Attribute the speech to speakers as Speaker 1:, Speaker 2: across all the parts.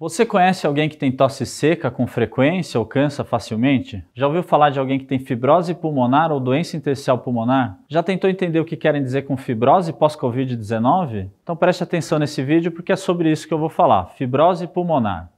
Speaker 1: Você conhece alguém que tem tosse seca com frequência ou cansa facilmente? Já ouviu falar de alguém que tem fibrose pulmonar ou doença intersticial pulmonar? Já tentou entender o que querem dizer com fibrose pós-Covid-19? Então preste atenção nesse vídeo porque é sobre isso que eu vou falar: fibrose pulmonar.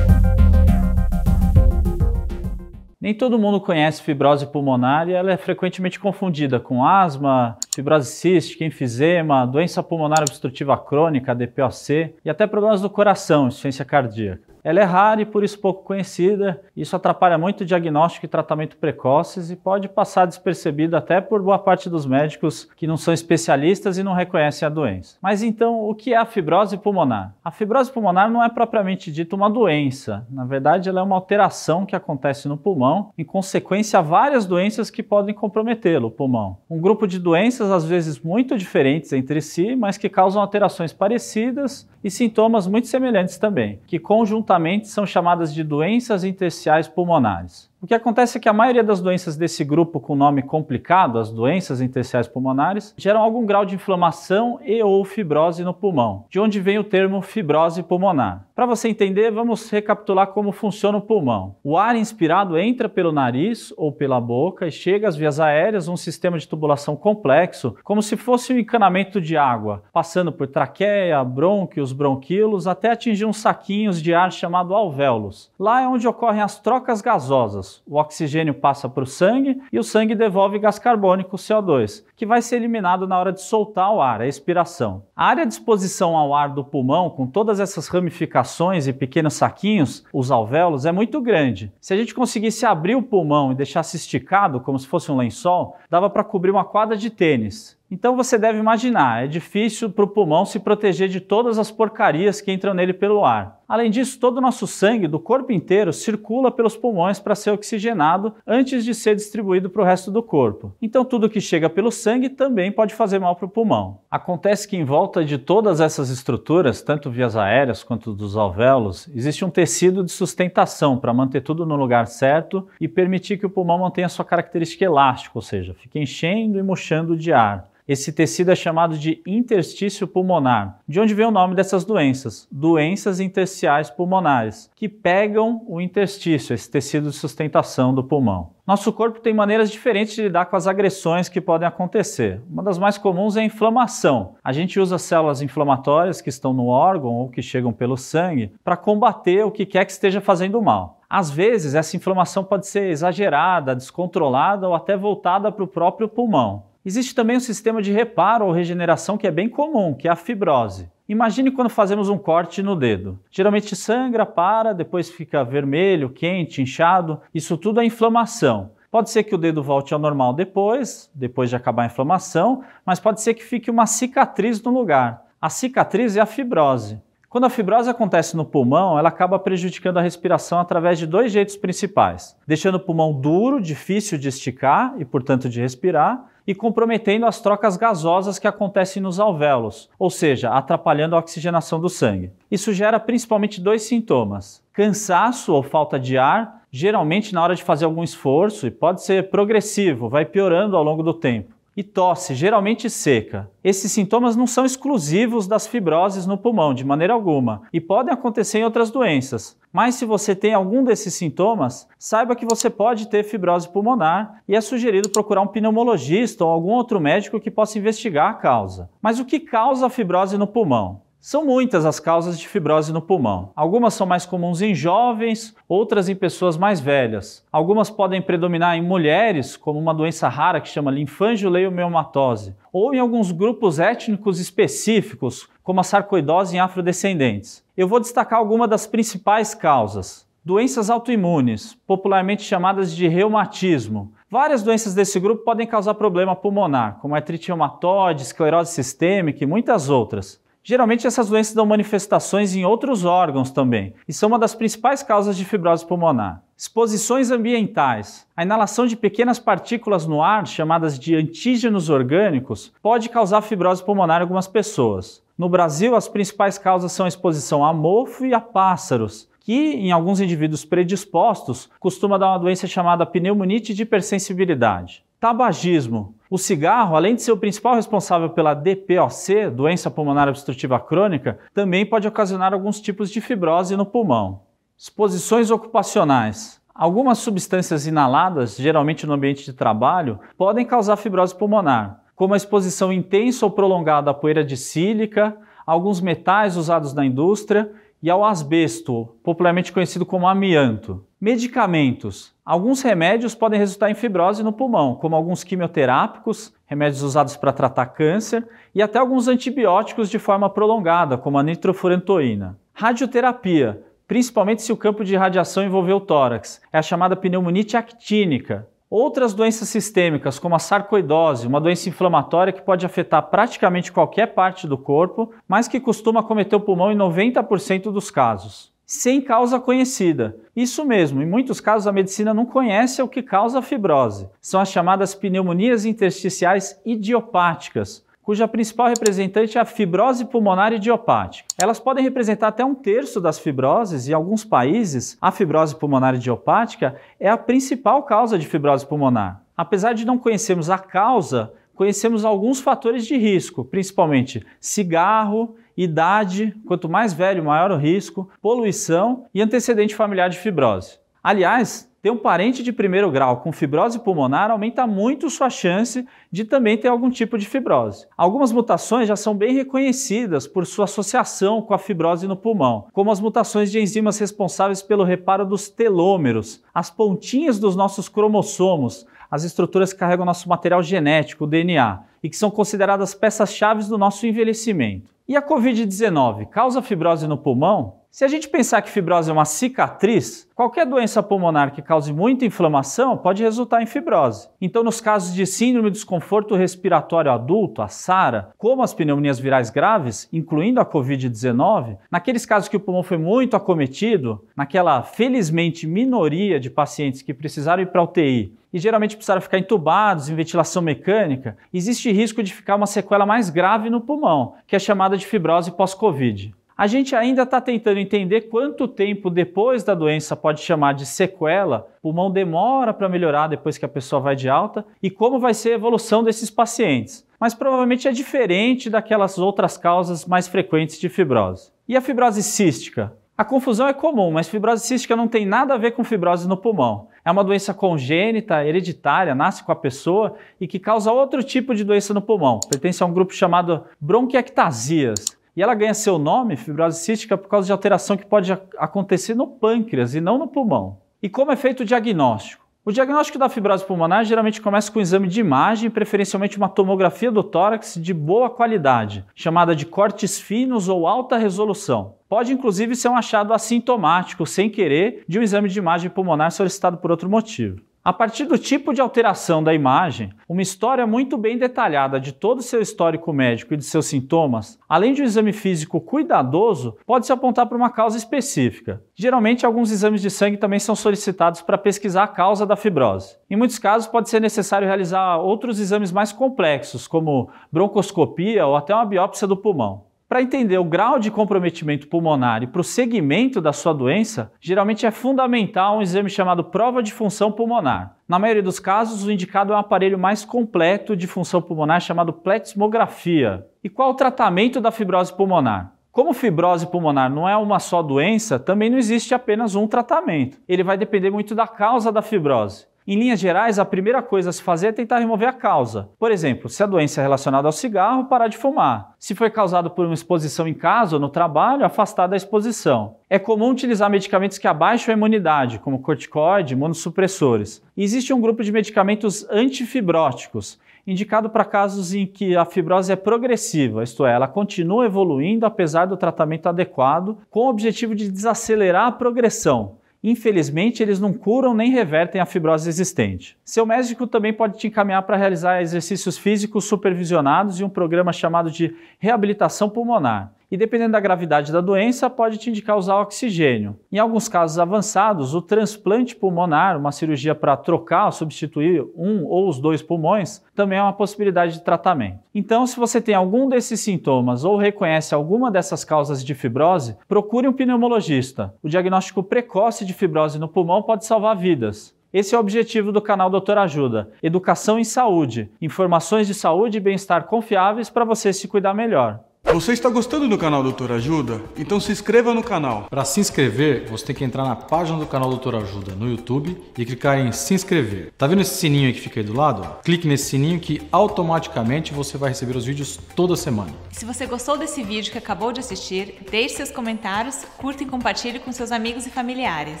Speaker 1: Nem todo mundo conhece fibrose pulmonar e ela é frequentemente confundida com asma, fibrose cística, enfisema, doença pulmonar obstrutiva crônica, DPOC e até problemas do coração, insuficiência cardíaca. Ela é rara e por isso pouco conhecida. Isso atrapalha muito o diagnóstico e tratamento precoces e pode passar despercebida até por boa parte dos médicos que não são especialistas e não reconhecem a doença. Mas então, o que é a fibrose pulmonar? A fibrose pulmonar não é propriamente dita uma doença. Na verdade, ela é uma alteração que acontece no pulmão, em consequência a várias doenças que podem comprometê-lo, o pulmão. Um grupo de doenças às vezes muito diferentes entre si, mas que causam alterações parecidas e sintomas muito semelhantes também, que conjuntamente Comportamentos são chamadas de doenças intersticiais pulmonares. O que acontece é que a maioria das doenças desse grupo com nome complicado, as doenças intersticiais pulmonares, geram algum grau de inflamação e ou fibrose no pulmão, de onde vem o termo fibrose pulmonar. Para você entender, vamos recapitular como funciona o pulmão. O ar inspirado entra pelo nariz ou pela boca e chega às vias aéreas, um sistema de tubulação complexo, como se fosse um encanamento de água, passando por traqueia, brônquios, bronquíolos, até atingir uns saquinhos de ar chamado alvéolos. Lá é onde ocorrem as trocas gasosas o oxigênio passa para o sangue e o sangue devolve gás carbônico, CO2, que vai ser eliminado na hora de soltar o ar, a expiração. A área de exposição ao ar do pulmão, com todas essas ramificações e pequenos saquinhos, os alvéolos, é muito grande. Se a gente conseguisse abrir o pulmão e deixasse esticado, como se fosse um lençol, dava para cobrir uma quadra de tênis. Então você deve imaginar, é difícil para o pulmão se proteger de todas as porcarias que entram nele pelo ar. Além disso, todo o nosso sangue do corpo inteiro circula pelos pulmões para ser oxigenado antes de ser distribuído para o resto do corpo. Então, tudo que chega pelo sangue também pode fazer mal para o pulmão. Acontece que em volta de todas essas estruturas, tanto vias aéreas quanto dos alvéolos, existe um tecido de sustentação para manter tudo no lugar certo e permitir que o pulmão mantenha sua característica elástica, ou seja, fique enchendo e murchando de ar. Esse tecido é chamado de interstício pulmonar, de onde vem o nome dessas doenças, doenças intersticiais especiais pulmonares, que pegam o interstício, esse tecido de sustentação do pulmão. Nosso corpo tem maneiras diferentes de lidar com as agressões que podem acontecer. Uma das mais comuns é a inflamação. A gente usa células inflamatórias que estão no órgão ou que chegam pelo sangue para combater o que quer que esteja fazendo mal. Às vezes, essa inflamação pode ser exagerada, descontrolada ou até voltada para o próprio pulmão. Existe também um sistema de reparo ou regeneração que é bem comum, que é a fibrose. Imagine quando fazemos um corte no dedo. Geralmente sangra, para, depois fica vermelho, quente, inchado. Isso tudo é inflamação. Pode ser que o dedo volte ao normal depois, depois de acabar a inflamação, mas pode ser que fique uma cicatriz no lugar. A cicatriz é a fibrose. Quando a fibrose acontece no pulmão, ela acaba prejudicando a respiração através de dois jeitos principais: deixando o pulmão duro, difícil de esticar e, portanto, de respirar, e comprometendo as trocas gasosas que acontecem nos alvéolos, ou seja, atrapalhando a oxigenação do sangue. Isso gera principalmente dois sintomas: cansaço ou falta de ar, geralmente na hora de fazer algum esforço, e pode ser progressivo, vai piorando ao longo do tempo e tosse, geralmente seca. Esses sintomas não são exclusivos das fibroses no pulmão, de maneira alguma, e podem acontecer em outras doenças. Mas se você tem algum desses sintomas, saiba que você pode ter fibrose pulmonar e é sugerido procurar um pneumologista ou algum outro médico que possa investigar a causa. Mas o que causa a fibrose no pulmão? São muitas as causas de fibrose no pulmão. Algumas são mais comuns em jovens, outras em pessoas mais velhas. Algumas podem predominar em mulheres, como uma doença rara que chama linfangileiomiomatose, ou em alguns grupos étnicos específicos, como a sarcoidose em afrodescendentes. Eu vou destacar algumas das principais causas. Doenças autoimunes, popularmente chamadas de reumatismo. Várias doenças desse grupo podem causar problema pulmonar, como artrite reumatoide, esclerose sistêmica e muitas outras. Geralmente essas doenças dão manifestações em outros órgãos também e são uma das principais causas de fibrose pulmonar. Exposições ambientais. A inalação de pequenas partículas no ar, chamadas de antígenos orgânicos, pode causar fibrose pulmonar em algumas pessoas. No Brasil, as principais causas são a exposição a mofo e a pássaros, que em alguns indivíduos predispostos costuma dar uma doença chamada pneumonite de hipersensibilidade. Tabagismo. O cigarro, além de ser o principal responsável pela DPOC, doença pulmonar obstrutiva crônica, também pode ocasionar alguns tipos de fibrose no pulmão. Exposições ocupacionais. Algumas substâncias inaladas, geralmente no ambiente de trabalho, podem causar fibrose pulmonar, como a exposição intensa ou prolongada à poeira de sílica, alguns metais usados na indústria e ao asbesto, popularmente conhecido como amianto. Medicamentos. Alguns remédios podem resultar em fibrose no pulmão, como alguns quimioterápicos, remédios usados para tratar câncer e até alguns antibióticos de forma prolongada, como a nitrofurantoína. Radioterapia, principalmente se o campo de radiação envolver o tórax, é a chamada pneumonite actínica. Outras doenças sistêmicas, como a sarcoidose, uma doença inflamatória que pode afetar praticamente qualquer parte do corpo, mas que costuma acometer o pulmão em 90% dos casos sem causa conhecida. Isso mesmo, em muitos casos a medicina não conhece o que causa a fibrose. São as chamadas pneumonias intersticiais idiopáticas, cuja principal representante é a fibrose pulmonar idiopática. Elas podem representar até um terço das fibroses e, em alguns países, a fibrose pulmonar idiopática é a principal causa de fibrose pulmonar. Apesar de não conhecermos a causa, conhecemos alguns fatores de risco, principalmente cigarro, idade, quanto mais velho, maior o risco, poluição e antecedente familiar de fibrose. Aliás, ter um parente de primeiro grau com fibrose pulmonar aumenta muito sua chance de também ter algum tipo de fibrose. Algumas mutações já são bem reconhecidas por sua associação com a fibrose no pulmão, como as mutações de enzimas responsáveis pelo reparo dos telômeros, as pontinhas dos nossos cromossomos, as estruturas que carregam nosso material genético, o DNA, e que são consideradas peças-chave do nosso envelhecimento. E a Covid-19 causa fibrose no pulmão? Se a gente pensar que fibrose é uma cicatriz, qualquer doença pulmonar que cause muita inflamação pode resultar em fibrose. Então, nos casos de síndrome de desconforto respiratório adulto, a SARA, como as pneumonias virais graves, incluindo a COVID-19, naqueles casos que o pulmão foi muito acometido, naquela felizmente minoria de pacientes que precisaram ir para UTI e geralmente precisaram ficar entubados em ventilação mecânica, existe risco de ficar uma sequela mais grave no pulmão, que é chamada de fibrose pós-COVID. A gente ainda está tentando entender quanto tempo depois da doença pode chamar de sequela, o pulmão demora para melhorar depois que a pessoa vai de alta e como vai ser a evolução desses pacientes. Mas provavelmente é diferente daquelas outras causas mais frequentes de fibrose. E a fibrose cística? A confusão é comum, mas fibrose cística não tem nada a ver com fibrose no pulmão. É uma doença congênita, hereditária, nasce com a pessoa e que causa outro tipo de doença no pulmão. Pertence a um grupo chamado bronquiectasias. E ela ganha seu nome, fibrose cística, por causa de alteração que pode acontecer no pâncreas e não no pulmão. E como é feito o diagnóstico? O diagnóstico da fibrose pulmonar geralmente começa com um exame de imagem, preferencialmente uma tomografia do tórax de boa qualidade, chamada de cortes finos ou alta resolução. Pode inclusive ser um achado assintomático, sem querer, de um exame de imagem pulmonar solicitado por outro motivo. A partir do tipo de alteração da imagem, uma história muito bem detalhada de todo o seu histórico médico e de seus sintomas, além de um exame físico cuidadoso, pode se apontar para uma causa específica. Geralmente, alguns exames de sangue também são solicitados para pesquisar a causa da fibrose. Em muitos casos, pode ser necessário realizar outros exames mais complexos, como broncoscopia ou até uma biópsia do pulmão para entender o grau de comprometimento pulmonar e para o segmento da sua doença, geralmente é fundamental um exame chamado prova de função pulmonar. Na maioria dos casos, o indicado é um aparelho mais completo de função pulmonar chamado pletismografia. E qual o tratamento da fibrose pulmonar? Como fibrose pulmonar não é uma só doença, também não existe apenas um tratamento. Ele vai depender muito da causa da fibrose. Em linhas gerais, a primeira coisa a se fazer é tentar remover a causa. Por exemplo, se a doença é relacionada ao cigarro, parar de fumar. Se foi causado por uma exposição em casa ou no trabalho, afastar da exposição. É comum utilizar medicamentos que abaixam a imunidade, como corticoide, imunossupressores. E existe um grupo de medicamentos antifibróticos, indicado para casos em que a fibrose é progressiva, isto é, ela continua evoluindo apesar do tratamento adequado, com o objetivo de desacelerar a progressão. Infelizmente, eles não curam nem revertem a fibrose existente. Seu médico também pode te encaminhar para realizar exercícios físicos supervisionados e um programa chamado de reabilitação pulmonar e, dependendo da gravidade da doença, pode te indicar usar oxigênio. Em alguns casos avançados, o transplante pulmonar, uma cirurgia para trocar ou substituir um ou os dois pulmões, também é uma possibilidade de tratamento. Então, se você tem algum desses sintomas ou reconhece alguma dessas causas de fibrose, procure um pneumologista. O diagnóstico precoce de fibrose no pulmão pode salvar vidas. Esse é o objetivo do canal Doutor Ajuda: educação em saúde, informações de saúde e bem-estar confiáveis para você se cuidar melhor. Você está gostando do canal Doutor Ajuda? Então se inscreva no canal. Para se inscrever, você tem que entrar na página do canal Doutor Ajuda no YouTube e clicar em se inscrever. Tá vendo esse sininho que fica aí do lado? Clique nesse sininho que automaticamente você vai receber os vídeos toda semana. Se você gostou desse vídeo que acabou de assistir, deixe seus comentários, curta e compartilhe com seus amigos e familiares.